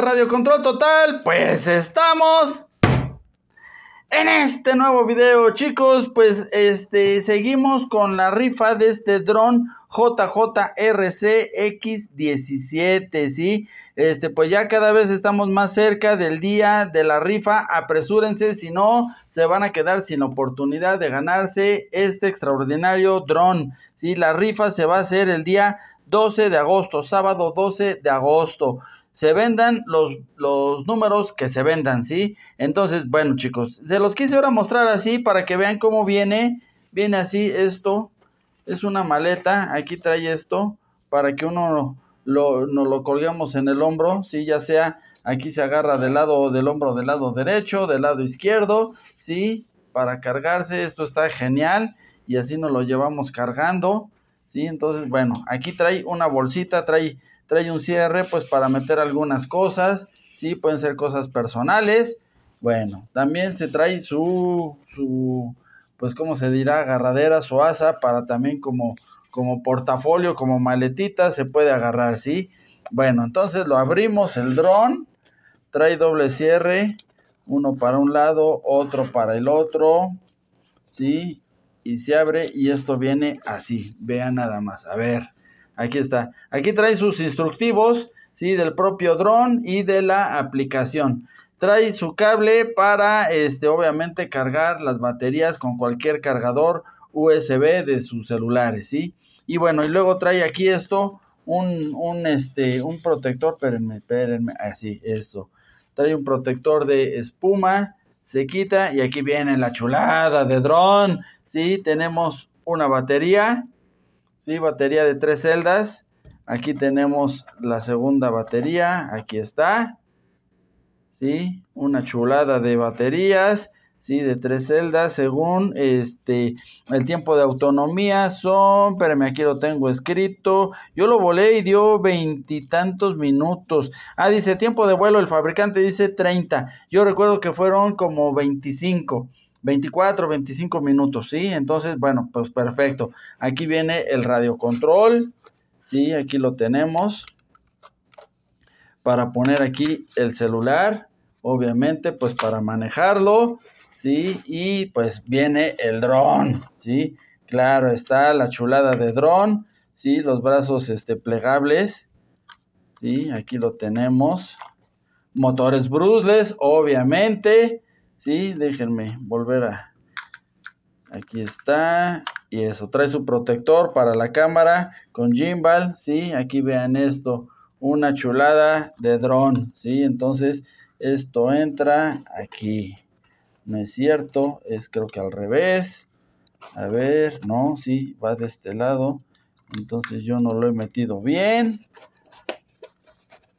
Radio Control Total, pues estamos en este nuevo video, chicos. Pues este seguimos con la rifa de este dron x 17 si Este, pues ya cada vez estamos más cerca del día de la rifa. Apresúrense, si no, se van a quedar sin oportunidad de ganarse este extraordinario dron. Si, La rifa se va a hacer el día 12 de agosto, sábado 12 de agosto se vendan los, los números que se vendan, ¿sí? Entonces, bueno, chicos, se los quise ahora mostrar así para que vean cómo viene. Viene así esto. Es una maleta. Aquí trae esto para que uno lo, nos lo colgamos en el hombro, ¿sí? Ya sea aquí se agarra del lado del hombro del lado derecho, del lado izquierdo, ¿sí? Para cargarse, esto está genial y así nos lo llevamos cargando, ¿sí? Entonces, bueno, aquí trae una bolsita, trae trae un cierre pues para meter algunas cosas, sí, pueden ser cosas personales. Bueno, también se trae su, su pues como se dirá, agarradera o asa para también como, como portafolio, como maletita, se puede agarrar, ¿sí? Bueno, entonces lo abrimos el dron, trae doble cierre, uno para un lado, otro para el otro, ¿sí? Y se abre y esto viene así, vea nada más, a ver. Aquí está. Aquí trae sus instructivos, ¿sí? Del propio dron y de la aplicación. Trae su cable para, este, obviamente, cargar las baterías con cualquier cargador USB de sus celulares, ¿sí? Y bueno, y luego trae aquí esto, un, un, este, un protector, espérenme, espérenme, así, ah, eso. Trae un protector de espuma, se quita y aquí viene la chulada de dron, ¿sí? Tenemos una batería, Sí, batería de tres celdas. Aquí tenemos la segunda batería. Aquí está. Sí, una chulada de baterías. Sí, de tres celdas. Según este el tiempo de autonomía son. pero aquí lo tengo escrito. Yo lo volé y dio veintitantos minutos. Ah, dice tiempo de vuelo. El fabricante dice 30. Yo recuerdo que fueron como 25. 24, 25 minutos, ¿sí? Entonces, bueno, pues perfecto. Aquí viene el radio control ¿sí? Aquí lo tenemos para poner aquí el celular, obviamente, pues para manejarlo, ¿sí? Y pues viene el dron, ¿sí? Claro, está la chulada de dron, ¿sí? Los brazos este, plegables, ¿sí? Aquí lo tenemos. Motores brusles, obviamente, Sí, déjenme volver a... Aquí está. Y eso, trae su protector para la cámara con gimbal, ¿sí? Aquí vean esto, una chulada de dron, ¿sí? Entonces, esto entra aquí. No es cierto, es creo que al revés. A ver, no, sí, va de este lado. Entonces yo no lo he metido bien.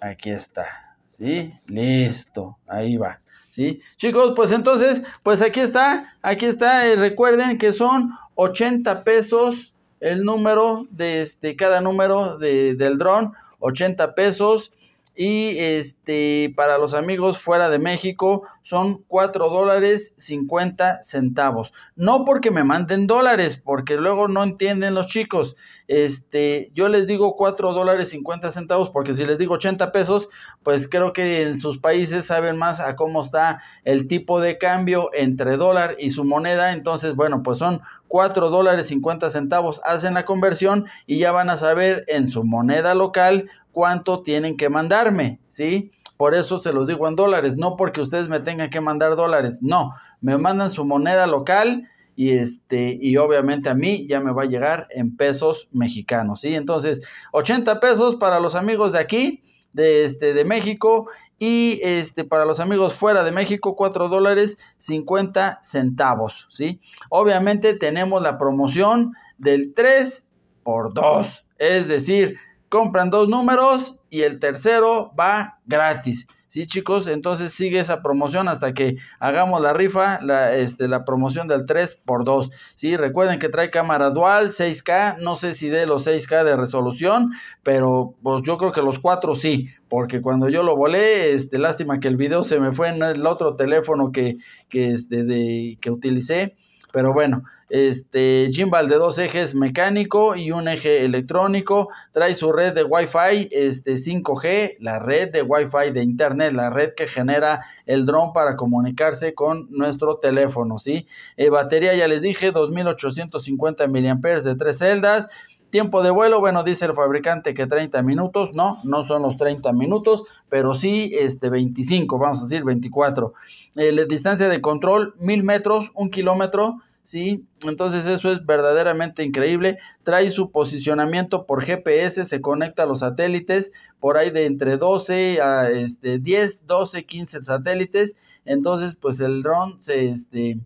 Aquí está, ¿sí? Listo, ahí va. ¿sí? Chicos, pues entonces, pues aquí está, aquí está, eh, recuerden que son 80 pesos el número de este, cada número de, del dron, 80 pesos. Y este, para los amigos fuera de México son 4 dólares 50 centavos. No porque me manden dólares, porque luego no entienden los chicos. Este, yo les digo 4 dólares 50 centavos porque si les digo 80 pesos, pues creo que en sus países saben más a cómo está el tipo de cambio entre dólar y su moneda. Entonces, bueno, pues son 4 dólares 50 centavos. Hacen la conversión y ya van a saber en su moneda local cuánto tienen que mandarme, ¿sí? Por eso se los digo en dólares, no porque ustedes me tengan que mandar dólares, no, me mandan su moneda local y este y obviamente a mí ya me va a llegar en pesos mexicanos, ¿sí? Entonces, 80 pesos para los amigos de aquí, de este de México y este para los amigos fuera de México 4 dólares 50 centavos, ¿sí? Obviamente tenemos la promoción del 3 por 2, es decir, compran dos números y el tercero va gratis. Sí, chicos, entonces sigue esa promoción hasta que hagamos la rifa, la, este, la promoción del 3x2. Sí, recuerden que trae cámara dual, 6K, no sé si de los 6K de resolución, pero pues yo creo que los 4 sí, porque cuando yo lo volé, este, lástima que el video se me fue en el otro teléfono que, que, este, de, que utilicé. Pero bueno, este gimbal de dos ejes mecánico y un eje electrónico. Trae su red de Wi-Fi este, 5G, la red de Wi-Fi de Internet, la red que genera el dron para comunicarse con nuestro teléfono. ¿sí? Eh, batería, ya les dije, 2850 mAh de tres celdas. Tiempo de vuelo, bueno, dice el fabricante que 30 minutos, no, no son los 30 minutos, pero sí este 25, vamos a decir 24. Eh, la distancia de control, 1000 metros, un kilómetro, ¿sí? Entonces eso es verdaderamente increíble. Trae su posicionamiento por GPS, se conecta a los satélites, por ahí de entre 12 a este, 10, 12, 15 satélites. Entonces, pues el dron se, este,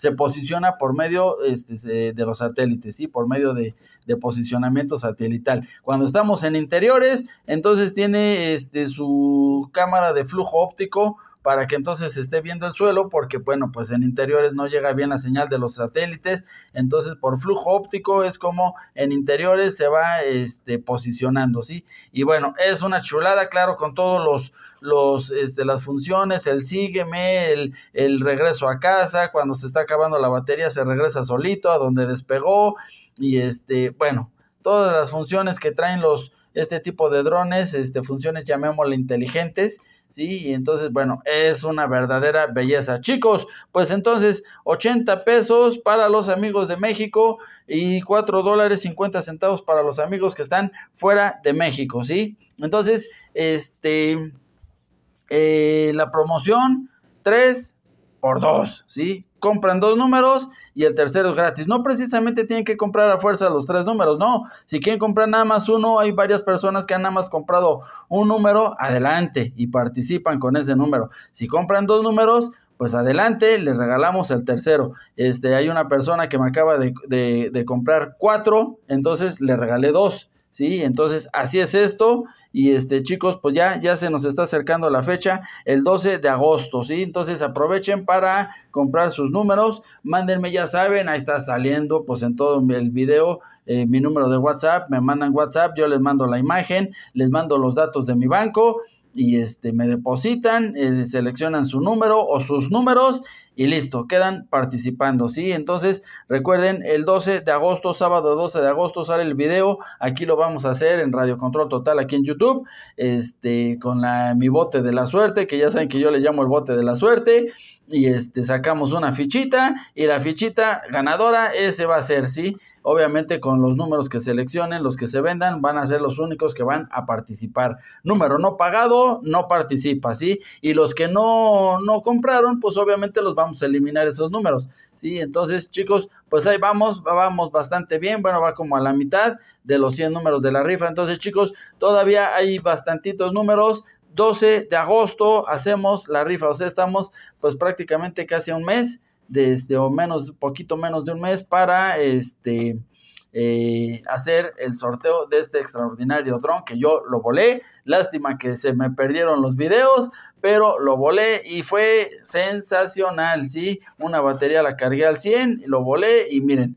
se posiciona por medio este, de los satélites, ¿sí? por medio de, de, posicionamiento satelital. Cuando estamos en interiores, entonces tiene este, su cámara de flujo óptico para que entonces esté viendo el suelo, porque bueno, pues en interiores no llega bien la señal de los satélites, entonces por flujo óptico es como en interiores se va este, posicionando, ¿sí? Y bueno, es una chulada, claro, con todos los, los, este, las funciones, el sígueme, el, el regreso a casa, cuando se está acabando la batería se regresa solito a donde despegó y este, bueno, todas las funciones que traen los este tipo de drones, este, funciones llamémosle inteligentes, ¿sí? Y entonces, bueno, es una verdadera belleza. Chicos, pues entonces, 80 pesos para los amigos de México y 4 dólares 50 centavos para los amigos que están fuera de México, ¿sí? Entonces, este, eh, la promoción, 3 por 2, ¿sí? compran dos números y el tercero es gratis. No precisamente tienen que comprar a fuerza los tres números, no. Si quieren comprar nada más uno, hay varias personas que han nada más comprado un número, adelante y participan con ese número. Si compran dos números, pues adelante, les regalamos el tercero. Este, hay una persona que me acaba de, de comprar cuatro, entonces le regalé dos. ¿sí? Entonces, así es esto. Y este, chicos, pues ya, ya se nos está acercando la fecha, el 12 de agosto, ¿sí? Entonces aprovechen para comprar sus números, mándenme, ya saben, ahí está saliendo, pues en todo el video, eh, mi número de WhatsApp, me mandan WhatsApp, yo les mando la imagen, les mando los datos de mi banco y este, me depositan, eh, seleccionan su número o sus números y listo, quedan participando, ¿sí? Entonces, recuerden, el 12 de agosto, sábado 12 de agosto sale el video, aquí lo vamos a hacer en Radio Control Total, aquí en YouTube, este, con la, mi bote de la suerte, que ya saben que yo le llamo el bote de la suerte, y este, sacamos una fichita, y la fichita ganadora, ese va a ser, ¿sí? Obviamente con los números que seleccionen, los que se vendan, van a ser los únicos que van a participar. Número no pagado, no participa, ¿sí? Y los que no, no compraron, pues obviamente los vamos eliminar esos números. Sí, entonces chicos, pues ahí vamos, vamos bastante bien, bueno, va como a la mitad de los 100 números de la rifa. Entonces chicos, todavía hay bastantitos números, 12 de agosto hacemos la rifa, o sea, estamos pues prácticamente casi un mes, desde o menos, poquito menos de un mes para este eh, hacer el sorteo de este extraordinario dron que yo lo volé. Lástima que se me perdieron los videos, pero lo volé y fue sensacional, ¿sí? Una batería la cargué al 100, lo volé y miren,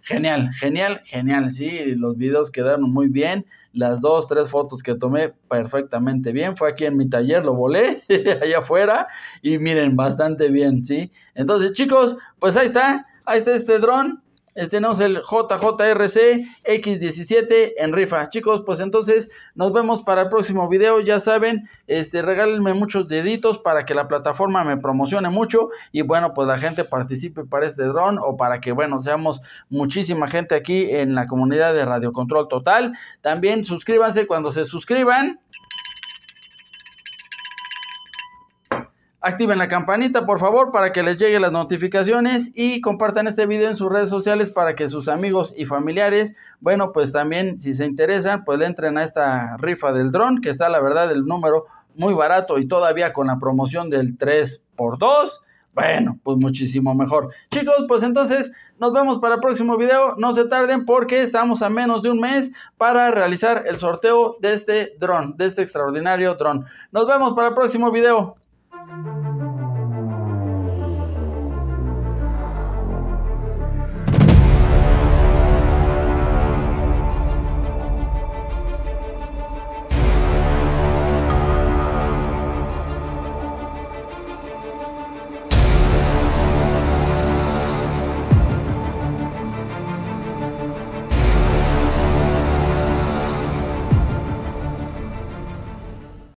genial, genial, genial, sí, los videos quedaron muy bien, las dos, tres fotos que tomé perfectamente bien, fue aquí en mi taller, lo volé allá afuera y miren, bastante bien, sí. Entonces chicos, pues ahí está, ahí está este dron este, tenemos el JJRC X17 en rifa. Chicos, pues entonces nos vemos para el próximo video. Ya saben, este, regálenme muchos deditos para que la plataforma me promocione mucho. Y bueno, pues la gente participe para este dron o para que, bueno, seamos muchísima gente aquí en la comunidad de Radio Control Total. También suscríbanse cuando se suscriban Activen la campanita, por favor, para que les lleguen las notificaciones y compartan este video en sus redes sociales para que sus amigos y familiares, bueno, pues también si se interesan, pues le entren a esta rifa del dron, que está la verdad el número muy barato y todavía con la promoción del 3x2. Bueno, pues muchísimo mejor. Chicos, pues entonces nos vemos para el próximo video. No se tarden porque estamos a menos de un mes para realizar el sorteo de este dron, de este extraordinario dron. Nos vemos para el próximo video. Thank you.